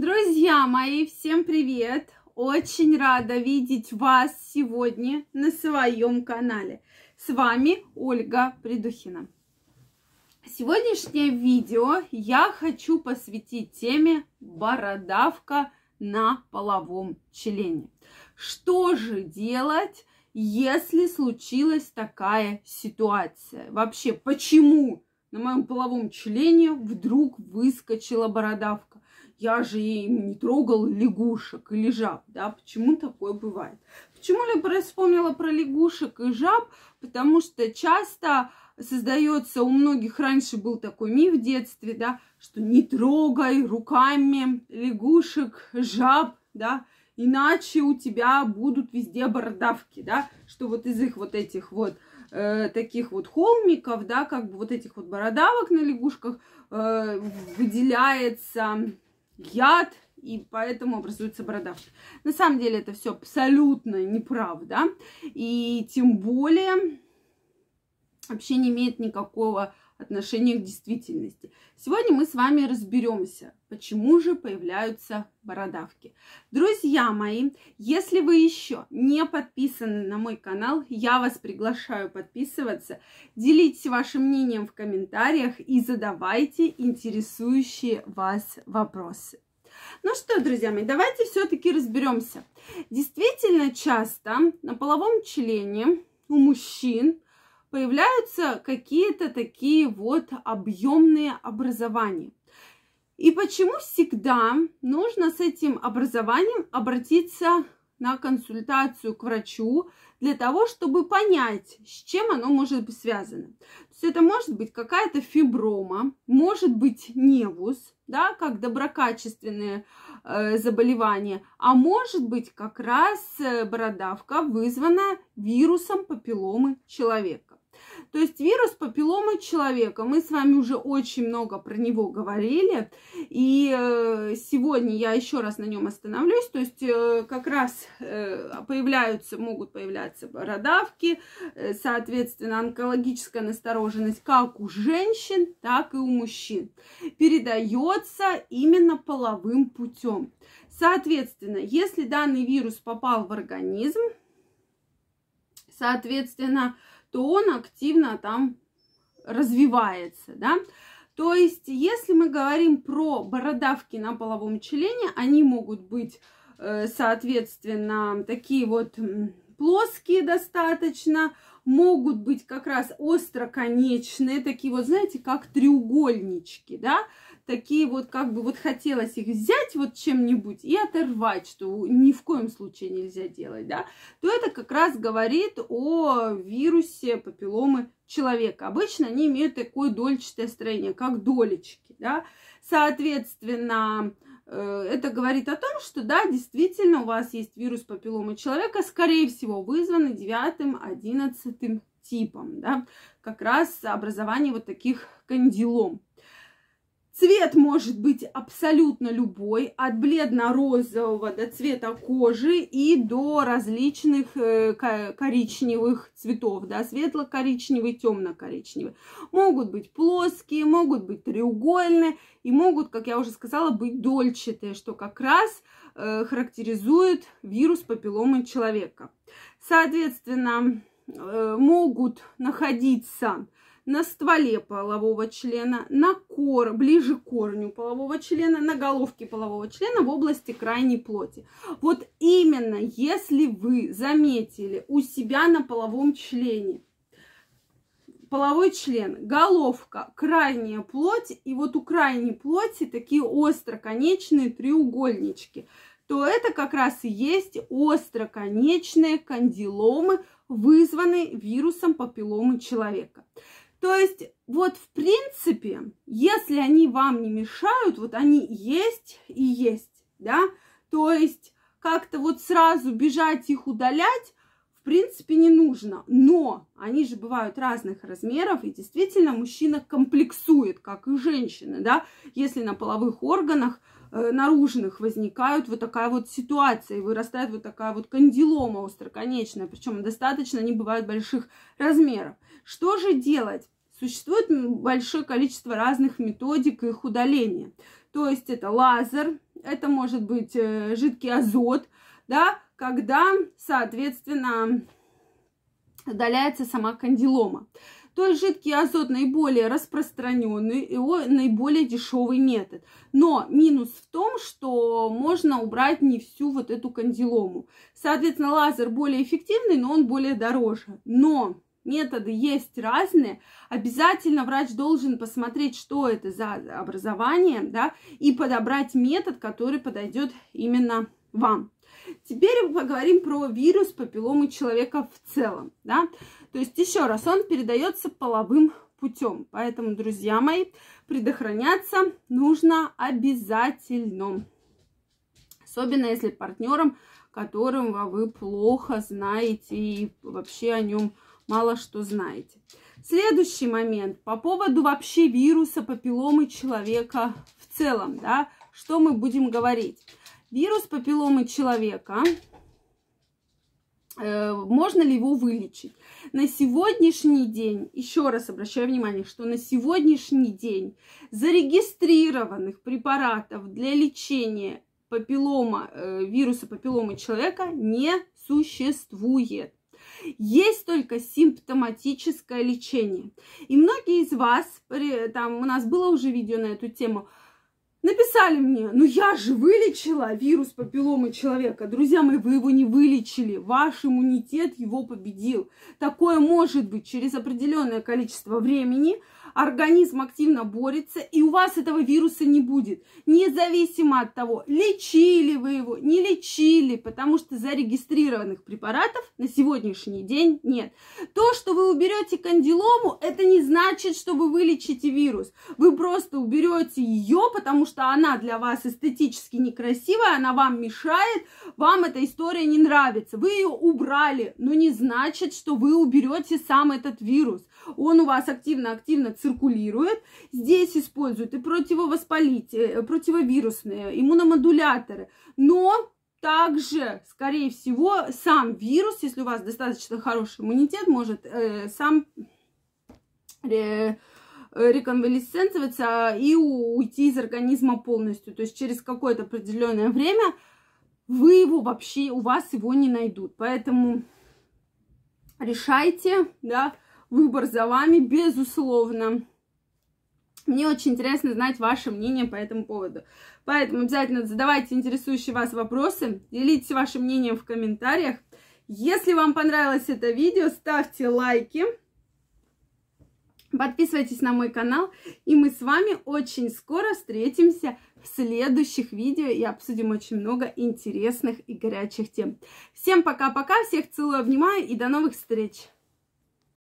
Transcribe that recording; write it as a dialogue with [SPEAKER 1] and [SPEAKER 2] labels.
[SPEAKER 1] Друзья мои, всем привет! Очень рада видеть вас сегодня на своем канале. С вами Ольга Придухина. Сегодняшнее видео я хочу посвятить теме бородавка на половом члене. Что же делать, если случилась такая ситуация? Вообще, почему на моем половом члене вдруг выскочила бородавка? я же им не трогал лягушек или жаб, да, почему такое бывает? Почему я вспомнила про лягушек и жаб? Потому что часто создается у многих раньше был такой миф в детстве, да, что не трогай руками лягушек, жаб, да, иначе у тебя будут везде бородавки, да, что вот из их вот этих вот э, таких вот холмиков, да, как бы вот этих вот бородавок на лягушках э, выделяется яд, и поэтому образуются бородавки. На самом деле это все абсолютно неправда, и тем более вообще не имеет никакого отношениях к действительности. Сегодня мы с вами разберемся, почему же появляются бородавки. Друзья мои, если вы еще не подписаны на мой канал, я вас приглашаю подписываться. Делитесь вашим мнением в комментариях и задавайте интересующие вас вопросы. Ну что, друзья мои, давайте все-таки разберемся. Действительно часто на половом члене у мужчин появляются какие-то такие вот объемные образования. И почему всегда нужно с этим образованием обратиться на консультацию к врачу для того, чтобы понять, с чем оно может быть связано. То есть это может быть какая-то фиброма, может быть невус, да, как доброкачественные э, заболевания, а может быть как раз э, бородавка вызвана вирусом папилломы человека. То есть вирус папилломы человека, мы с вами уже очень много про него говорили, и э, сегодня я еще раз на нем остановлюсь, то есть э, как раз э, появляются, могут появляться бородавки, соответственно, онкологическая настороженность как у женщин, так и у мужчин. Передается именно половым путем. Соответственно, если данный вирус попал в организм, соответственно, то он активно там развивается, да. То есть, если мы говорим про бородавки на половом члене, они могут быть, э, соответственно, такие вот плоские достаточно, могут быть как раз остроконечные, такие вот, знаете, как треугольнички, да, такие вот, как бы вот хотелось их взять вот чем-нибудь и оторвать, что ни в коем случае нельзя делать, да, то это как раз говорит о вирусе папилломы человека. Обычно они имеют такое дольчатое строение, как долечки, да. Соответственно, э, это говорит о том, что да, действительно у вас есть вирус папилломы человека, скорее всего, вызванный девятым, одиннадцатым типом, да, как раз образование вот таких кандилом. Цвет может быть абсолютно любой, от бледно-розового до цвета кожи и до различных э, коричневых цветов, да, светло-коричневый, темно-коричневый. Могут быть плоские, могут быть треугольные и могут, как я уже сказала, быть дольчатые, что как раз э, характеризует вирус папилломы человека. Соответственно, э, могут находиться на стволе полового члена, на кор, ближе к корню полового члена, на головке полового члена в области крайней плоти. Вот именно если вы заметили у себя на половом члене, половой член, головка, крайняя плоть, и вот у крайней плоти такие остроконечные треугольнички, то это как раз и есть остроконечные кандиломы, вызванные вирусом папилломы человека. То есть вот в принципе, если они вам не мешают, вот они есть и есть, да, то есть как-то вот сразу бежать их удалять, в принципе, не нужно. Но они же бывают разных размеров, и действительно мужчина комплексует, как и женщины, да, если на половых органах Э, наружных возникают вот такая вот ситуация, и вырастает вот такая вот кандилома остроконечная, причем достаточно они бывают больших размеров. Что же делать? Существует большое количество разных методик их удаления. То есть это лазер, это может быть э, жидкий азот, да, когда, соответственно, удаляется сама кандилома. То есть жидкий азот наиболее распространенный и наиболее дешевый метод. Но минус в том, что можно убрать не всю вот эту кандилому. Соответственно, лазер более эффективный, но он более дороже. Но методы есть разные. Обязательно врач должен посмотреть, что это за образование, да, и подобрать метод, который подойдет именно вам. Теперь мы поговорим про вирус папилломы человека в целом, да. То есть, еще раз, он передается половым путем. Поэтому, друзья мои, предохраняться нужно обязательно. Особенно, если партнером, которым вы плохо знаете и вообще о нем мало что знаете. Следующий момент по поводу вообще вируса папилломы человека в целом, да, что мы будем говорить. Вирус папилломы человека. Э, можно ли его вылечить? На сегодняшний день, еще раз обращаю внимание, что на сегодняшний день зарегистрированных препаратов для лечения папиллома, э, вируса папилломы человека не существует. Есть только симптоматическое лечение. И многие из вас, там у нас было уже видео на эту тему, Написали мне, ну я же вылечила вирус папилломы человека. Друзья мои, вы его не вылечили. Ваш иммунитет его победил. Такое может быть через определенное количество времени, организм активно борется, и у вас этого вируса не будет. Независимо от того, лечили вы его, не лечили, потому что зарегистрированных препаратов на сегодняшний день нет. То, что вы уберете кандилому, это не значит, что вы вылечите вирус. Вы просто уберете ее, потому что она для вас эстетически некрасивая, она вам мешает, вам эта история не нравится. Вы ее убрали, но не значит, что вы уберете сам этот вирус. Он у вас активно-активно циркулирует. Здесь используют и противовоспалительные э, противовирусные, иммуномодуляторы. Но также, скорее всего, сам вирус, если у вас достаточно хороший иммунитет, может э, сам э, реконвалесценцироваться и уйти из организма полностью. То есть через какое-то определенное время вы его вообще, у вас его не найдут. Поэтому решайте, да, Выбор за вами, безусловно. Мне очень интересно знать ваше мнение по этому поводу. Поэтому обязательно задавайте интересующие вас вопросы, делитесь вашим мнением в комментариях. Если вам понравилось это видео, ставьте лайки, подписывайтесь на мой канал, и мы с вами очень скоро встретимся в следующих видео и обсудим очень много интересных и горячих тем. Всем пока-пока, всех целую, обнимаю и до новых встреч!